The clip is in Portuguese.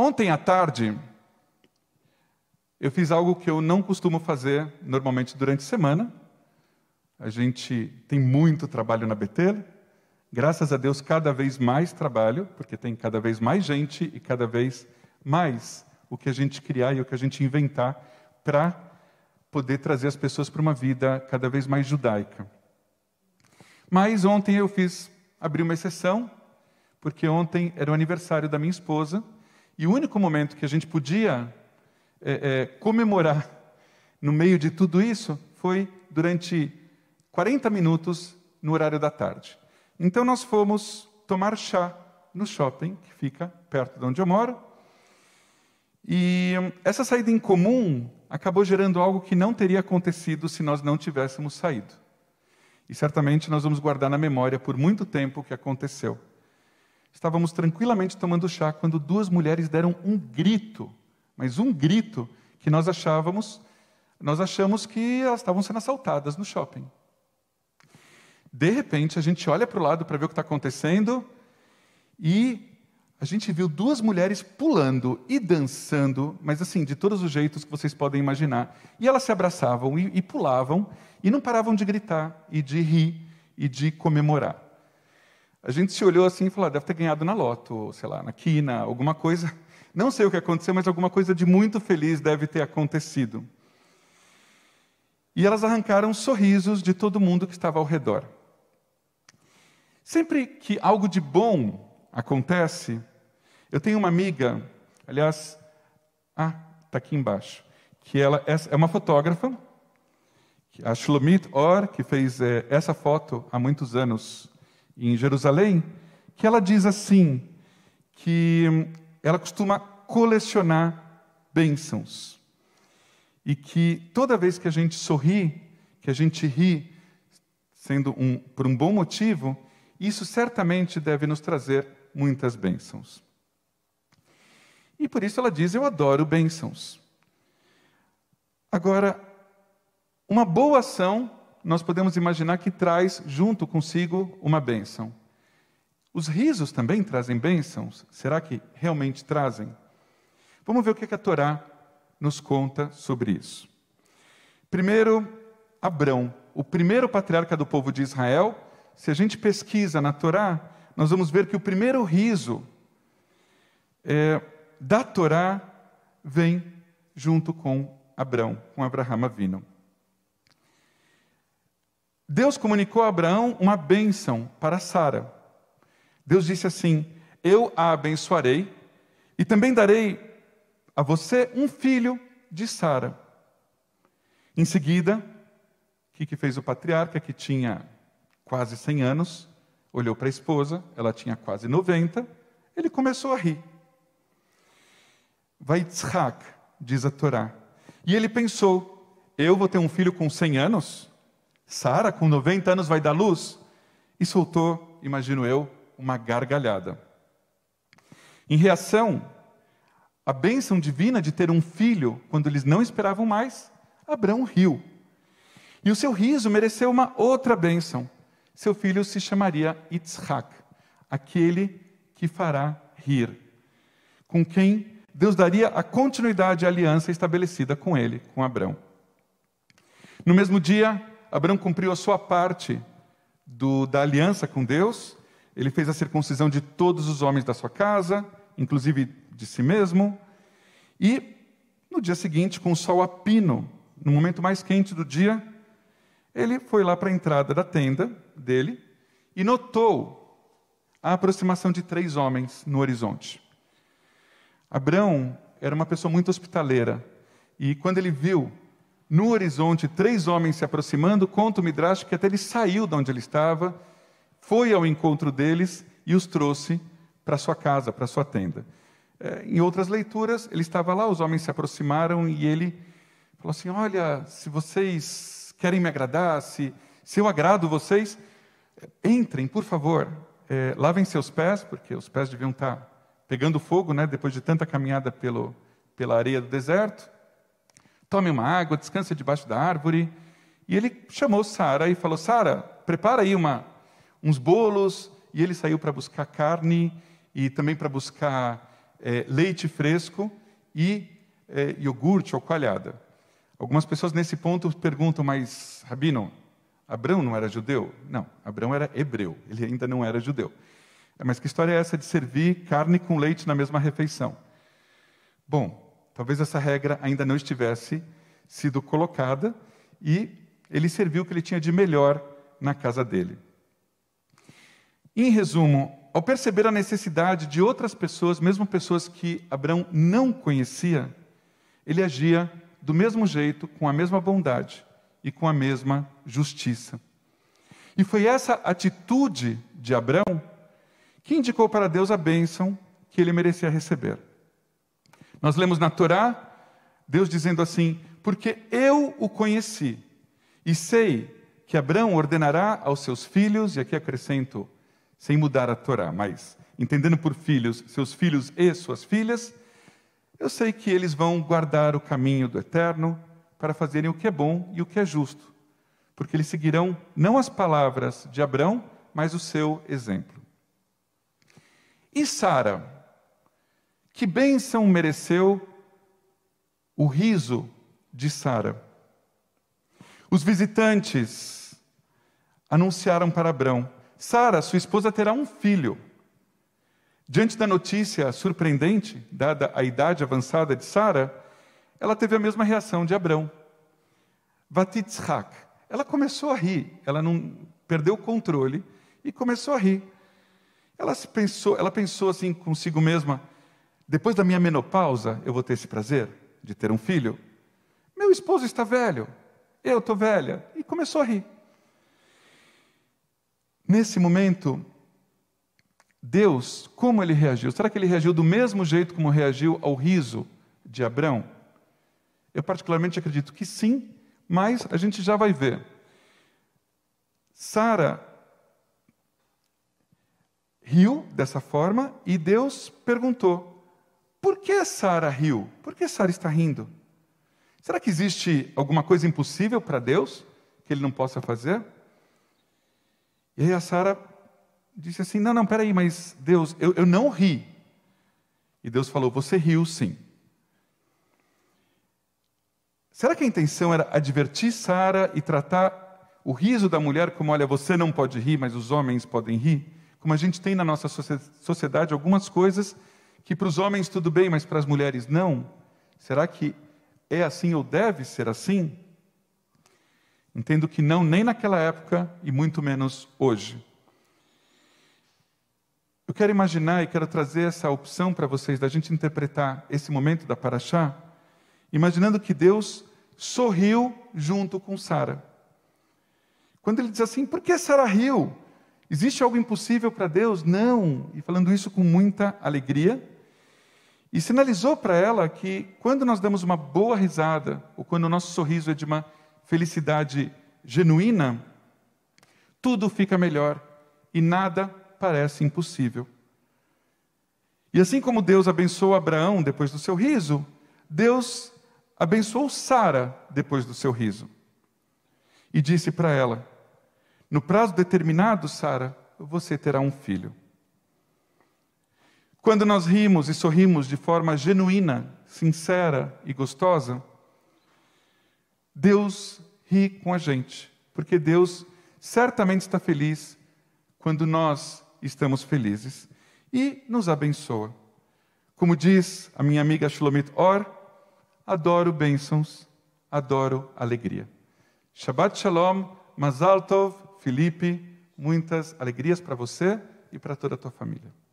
Ontem à tarde, eu fiz algo que eu não costumo fazer normalmente durante a semana. A gente tem muito trabalho na Betel. Graças a Deus, cada vez mais trabalho, porque tem cada vez mais gente e cada vez mais o que a gente criar e o que a gente inventar para poder trazer as pessoas para uma vida cada vez mais judaica. Mas ontem eu fiz abri uma exceção, porque ontem era o aniversário da minha esposa e o único momento que a gente podia é, é, comemorar no meio de tudo isso foi durante 40 minutos no horário da tarde. Então nós fomos tomar chá no shopping, que fica perto de onde eu moro. E hum, essa saída em comum acabou gerando algo que não teria acontecido se nós não tivéssemos saído. E certamente nós vamos guardar na memória por muito tempo o que aconteceu. Estávamos tranquilamente tomando chá quando duas mulheres deram um grito, mas um grito que nós achávamos, nós achamos que elas estavam sendo assaltadas no shopping. De repente, a gente olha para o lado para ver o que está acontecendo e a gente viu duas mulheres pulando e dançando, mas assim, de todos os jeitos que vocês podem imaginar. E elas se abraçavam e, e pulavam e não paravam de gritar e de rir e de comemorar. A gente se olhou assim e falou: ah, deve ter ganhado na loto, sei lá, na quina, alguma coisa. Não sei o que aconteceu, mas alguma coisa de muito feliz deve ter acontecido. E elas arrancaram sorrisos de todo mundo que estava ao redor. Sempre que algo de bom acontece, eu tenho uma amiga, aliás, ah, está aqui embaixo, que ela é, é uma fotógrafa, é a Shlomit Or, que fez eh, essa foto há muitos anos, em Jerusalém, que ela diz assim, que ela costuma colecionar bênçãos. E que toda vez que a gente sorri, que a gente ri, sendo um, por um bom motivo, isso certamente deve nos trazer muitas bênçãos. E por isso ela diz: Eu adoro bênçãos. Agora, uma boa ação nós podemos imaginar que traz junto consigo uma bênção. Os risos também trazem bênçãos? Será que realmente trazem? Vamos ver o que a Torá nos conta sobre isso. Primeiro, Abrão, o primeiro patriarca do povo de Israel. Se a gente pesquisa na Torá, nós vamos ver que o primeiro riso é, da Torá vem junto com Abrão, com Abraham vindo. Deus comunicou a Abraão uma bênção para Sara. Deus disse assim: Eu a abençoarei e também darei a você um filho de Sara. Em seguida, o que, que fez o patriarca, que tinha quase 100 anos, olhou para a esposa, ela tinha quase 90, ele começou a rir. Vai Yitzhak, diz a Torá. E ele pensou: eu vou ter um filho com 100 anos? Sara, com 90 anos, vai dar luz? E soltou, imagino eu, uma gargalhada. Em reação, a bênção divina de ter um filho, quando eles não esperavam mais, Abraão riu. E o seu riso mereceu uma outra bênção. Seu filho se chamaria Itzhak, aquele que fará rir, com quem Deus daria a continuidade à aliança estabelecida com ele, com Abraão. No mesmo dia, Abraão cumpriu a sua parte do, da aliança com Deus. Ele fez a circuncisão de todos os homens da sua casa, inclusive de si mesmo. E no dia seguinte, com o sol a pino, no momento mais quente do dia, ele foi lá para a entrada da tenda dele e notou a aproximação de três homens no horizonte. Abraão era uma pessoa muito hospitaleira e quando ele viu no horizonte três homens se aproximando, conta o Midrash que até ele saiu de onde ele estava, foi ao encontro deles e os trouxe para sua casa, para sua tenda. É, em outras leituras, ele estava lá, os homens se aproximaram e ele falou assim: Olha, se vocês querem me agradar, se, se eu agrado vocês, entrem, por favor, é, lavem seus pés, porque os pés deviam estar tá pegando fogo, né, depois de tanta caminhada pelo, pela areia do deserto tome uma água, descansa debaixo da árvore. E ele chamou Sara e falou: Sara, prepara aí uma, uns bolos. E ele saiu para buscar carne e também para buscar é, leite fresco e é, iogurte ou coalhada. Algumas pessoas nesse ponto perguntam, mas, Rabino, Abrão não era judeu? Não, Abrão era hebreu, ele ainda não era judeu. Mas que história é essa de servir carne com leite na mesma refeição? Bom, Talvez essa regra ainda não estivesse sido colocada e ele serviu o que ele tinha de melhor na casa dele. Em resumo, ao perceber a necessidade de outras pessoas, mesmo pessoas que Abraão não conhecia, ele agia do mesmo jeito, com a mesma bondade e com a mesma justiça. E foi essa atitude de Abraão que indicou para Deus a bênção que ele merecia receber. Nós lemos na Torá Deus dizendo assim: Porque eu o conheci e sei que Abraão ordenará aos seus filhos, e aqui acrescento, sem mudar a Torá, mas entendendo por filhos, seus filhos e suas filhas, eu sei que eles vão guardar o caminho do eterno para fazerem o que é bom e o que é justo, porque eles seguirão não as palavras de Abraão, mas o seu exemplo. E Sara, que bênção mereceu o riso de Sara? Os visitantes anunciaram para Abrão: Sara, sua esposa, terá um filho. Diante da notícia surpreendente, dada a idade avançada de Sara, ela teve a mesma reação de Abrão. Vatitzhak. Ela começou a rir, ela não perdeu o controle e começou a rir. Ela pensou, ela pensou assim consigo mesma: depois da minha menopausa, eu vou ter esse prazer de ter um filho? Meu esposo está velho, eu estou velha. E começou a rir. Nesse momento, Deus, como ele reagiu? Será que ele reagiu do mesmo jeito como reagiu ao riso de Abraão? Eu, particularmente, acredito que sim, mas a gente já vai ver. Sara riu dessa forma e Deus perguntou: por que Sara riu? Por que Sara está rindo? Será que existe alguma coisa impossível para Deus que ele não possa fazer? E aí a Sara disse assim: Não, não, peraí, mas Deus, eu, eu não ri. E Deus falou: Você riu sim. Será que a intenção era advertir Sara e tratar o riso da mulher como: Olha, você não pode rir, mas os homens podem rir? Como a gente tem na nossa sociedade algumas coisas que para os homens tudo bem, mas para as mulheres não? Será que é assim ou deve ser assim? Entendo que não, nem naquela época e muito menos hoje. Eu quero imaginar e quero trazer essa opção para vocês, da gente interpretar esse momento da Paraxá, imaginando que Deus sorriu junto com Sara. Quando ele diz assim, por que Sara riu? Existe algo impossível para Deus? Não. E falando isso com muita alegria, e sinalizou para ela que quando nós damos uma boa risada, ou quando o nosso sorriso é de uma felicidade genuína, tudo fica melhor e nada parece impossível. E assim como Deus abençoou Abraão depois do seu riso, Deus abençoou Sara depois do seu riso. E disse para ela: No prazo determinado, Sara, você terá um filho. Quando nós rimos e sorrimos de forma genuína, sincera e gostosa, Deus ri com a gente, porque Deus certamente está feliz quando nós estamos felizes e nos abençoa. Como diz a minha amiga Shulamit Or, adoro bênçãos, adoro alegria. Shabbat Shalom, Mazal Tov, Felipe, muitas alegrias para você e para toda a tua família.